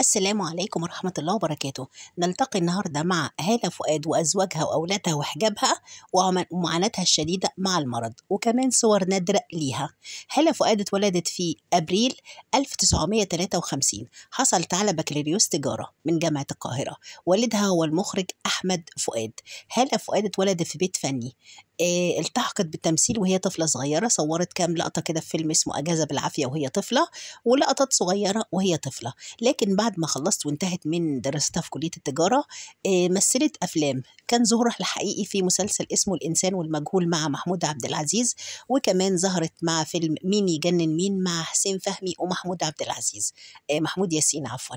السلام عليكم ورحمة الله وبركاته نلتقي النهاردة مع هالة فؤاد وأزواجها وأولادها وحجابها ومعاناتها الشديدة مع المرض وكمان صور نادرة ليها هالة فؤاد اتولدت في أبريل 1953 حصلت على بكالوريوس تجارة من جامعة القاهرة والدها هو المخرج أحمد فؤاد هالة فؤاد اتولدت في بيت فني آه، التحقت بالتمثيل وهي طفلة صغيرة صورت كام لقطة كده في فيلم اسمه أجازة بالعافية وهي طفلة ولقطات صغيرة وهي طفلة لكن بعد ما خلصت وانتهت من دراستها في كلية التجارة آه، مثلت أفلام كان ظهورها الحقيقي في مسلسل اسمه الإنسان والمجهول مع محمود عبد العزيز وكمان ظهرت مع فيلم مين يجنن مين مع حسين فهمي ومحمود عبد العزيز آه، محمود ياسين عفواً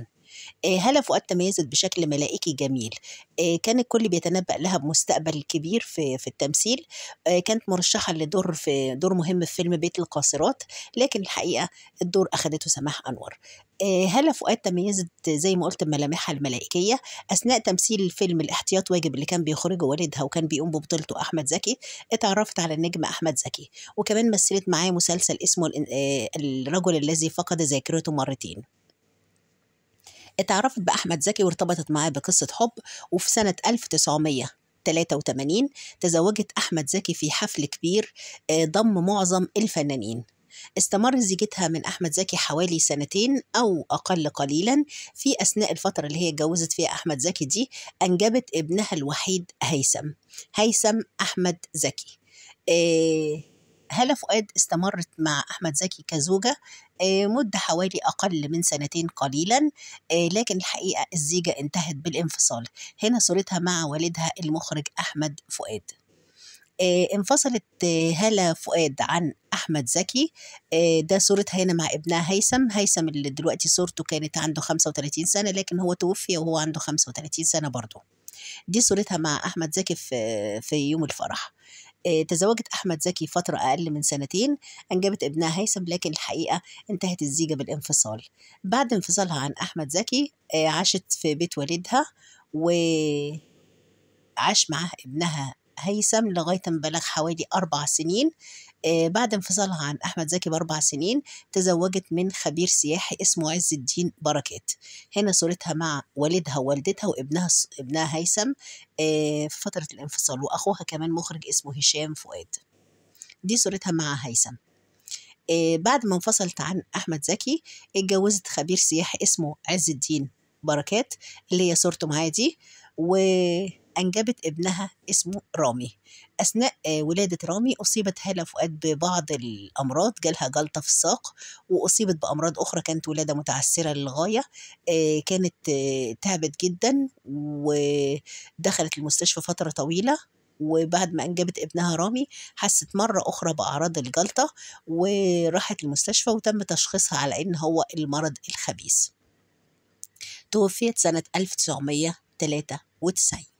آه، هلا فؤاد تميزت بشكل ملائكي جميل آه، كان الكل بيتنبأ لها بمستقبل كبير في في التمثيل آه، كانت مرشحة لدور في دور مهم في فيلم بيت القاصرات لكن الحقيقة الدور أخذته سماح أنور هلا فؤاد تميزت زي ما قلت بملامحها الملائكية أثناء تمثيل فيلم الاحتياط واجب اللي كان بيخرجه والدها وكان بيقوم ببطولته أحمد زكي اتعرفت على النجم أحمد زكي وكمان مثلت معاه مسلسل اسمه الرجل الذي فقد ذاكرته مرتين اتعرفت بأحمد زكي وارتبطت معاه بقصة حب وفي سنة 1983 تزوجت أحمد زكي في حفل كبير آه، ضم معظم الفنانين استمر زيجتها من أحمد زكي حوالي سنتين أو أقل قليلا في أثناء الفترة اللي هي اتجوزت فيها أحمد زكي دي أنجبت ابنها الوحيد هيثم هيثم أحمد زكي إيه هالة فؤاد استمرت مع أحمد زكي كزوجة آه، مدة حوالي أقل من سنتين قليلا آه، لكن الحقيقة الزيجة انتهت بالانفصال هنا صورتها مع والدها المخرج أحمد فؤاد آه، انفصلت هالة فؤاد عن أحمد زكي ده صورتها هنا مع ابنها هيثم هيثم اللي دلوقتي صورته كانت عنده 35 سنة لكن هو توفي وهو عنده 35 سنة برضه دي صورتها مع أحمد زكي في, في يوم الفرح آه، تزوجت أحمد زكي فترة أقل من سنتين أنجبت ابنها هيثم لكن الحقيقة انتهت الزيجة بالانفصال بعد انفصالها عن أحمد زكي آه، عاشت في بيت والدها وعاش معاه ابنها هيثم لغاية ما بلغ حوالي أربع سنين آه، بعد انفصالها عن أحمد زكي بأربع سنين تزوجت من خبير سياحي اسمه عز الدين بركات هنا صورتها مع والدها ووالدتها وابنها ابنها هيثم آه، في فترة الانفصال وأخوها كمان مخرج اسمه هشام فؤاد دي صورتها مع هيثم آه، بعد ما انفصلت عن أحمد زكي اتجوزت خبير سياحي اسمه عز الدين بركات اللي هي صورته معايا دي و أنجبت ابنها اسمه رامي أثناء آه، ولادة رامي أصيبت هالة فؤاد ببعض الأمراض جالها جلطة في الساق وأصيبت بأمراض أخرى كانت ولادة متعسرة للغاية آه، كانت آه، تعبت جدا ودخلت المستشفى فترة طويلة وبعد ما أنجبت ابنها رامي حست مرة أخرى بأعراض الجلطة وراحت المستشفى وتم تشخيصها على إن هو المرض الخبيث توفيت سنة 1993